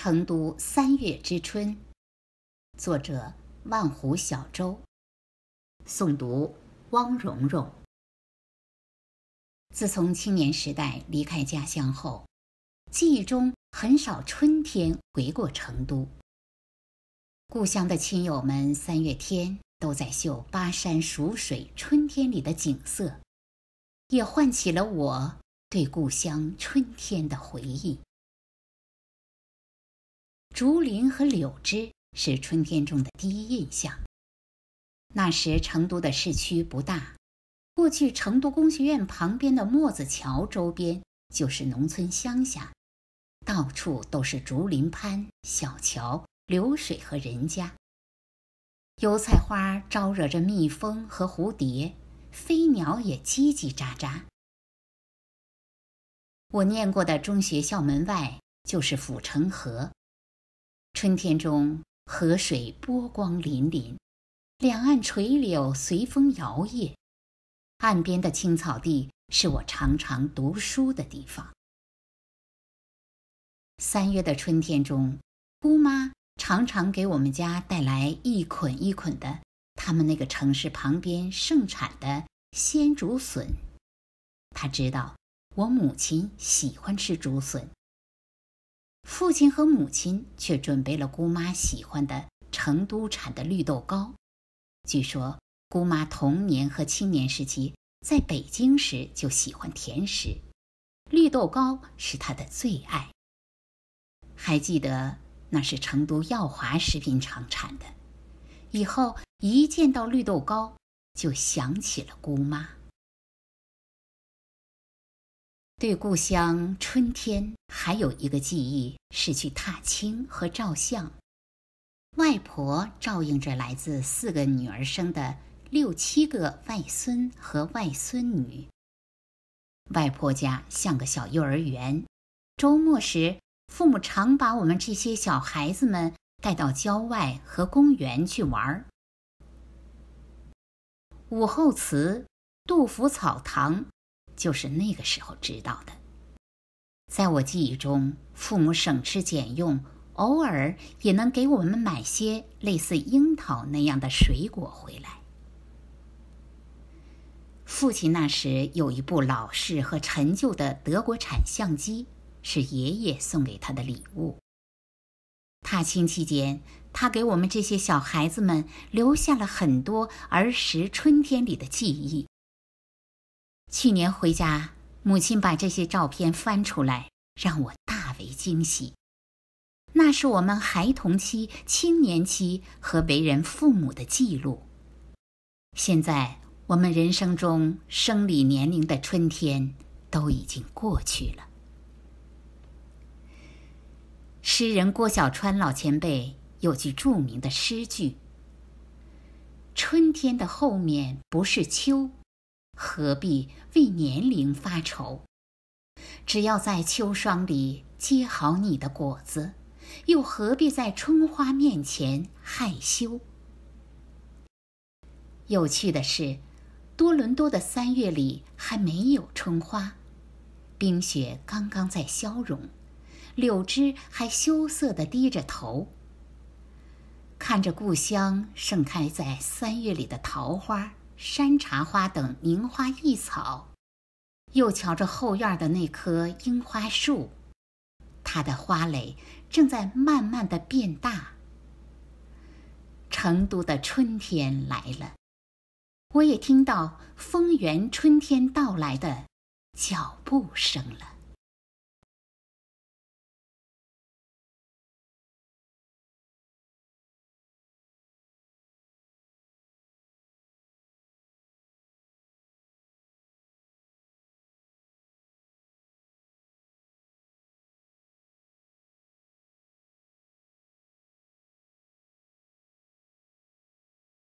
成都三月之春，作者万湖小舟，诵读汪蓉蓉。自从青年时代离开家乡后，记忆中很少春天回过成都。故乡的亲友们三月天都在秀巴山蜀水春天里的景色，也唤起了我对故乡春天的回忆。竹林和柳枝是春天中的第一印象。那时成都的市区不大，过去成都工学院旁边的墨子桥周边就是农村乡下，到处都是竹林、潘小桥、流水和人家。油菜花招惹着蜜蜂和蝴蝶，飞鸟也叽叽喳喳。我念过的中学校门外就是府城河。春天中，河水波光粼粼，两岸垂柳随风摇曳，岸边的青草地是我常常读书的地方。三月的春天中，姑妈常常给我们家带来一捆一捆的他们那个城市旁边盛产的鲜竹笋，她知道我母亲喜欢吃竹笋。父亲和母亲却准备了姑妈喜欢的成都产的绿豆糕。据说姑妈童年和青年时期在北京时就喜欢甜食，绿豆糕是她的最爱。还记得那是成都耀华食品厂产的，以后一见到绿豆糕就想起了姑妈。对故乡春天，还有一个记忆是去踏青和照相。外婆照应着来自四个女儿生的六七个外孙和外孙女。外婆家像个小幼儿园，周末时，父母常把我们这些小孩子们带到郊外和公园去玩儿。武侯祠、杜甫草堂。就是那个时候知道的。在我记忆中，父母省吃俭用，偶尔也能给我们买些类似樱桃那样的水果回来。父亲那时有一部老式和陈旧的德国产相机，是爷爷送给他的礼物。踏青期间，他给我们这些小孩子们留下了很多儿时春天里的记忆。去年回家，母亲把这些照片翻出来，让我大为惊喜。那是我们孩童期、青年期和为人父母的记录。现在，我们人生中生理年龄的春天都已经过去了。诗人郭小川老前辈有句著名的诗句：“春天的后面不是秋。”何必为年龄发愁？只要在秋霜里结好你的果子，又何必在春花面前害羞？有趣的是，多伦多的三月里还没有春花，冰雪刚刚在消融，柳枝还羞涩地低着头。看着故乡盛开在三月里的桃花。山茶花等名花异草，又瞧着后院的那棵樱花树，它的花蕾正在慢慢的变大。成都的春天来了，我也听到丰源春天到来的脚步声了。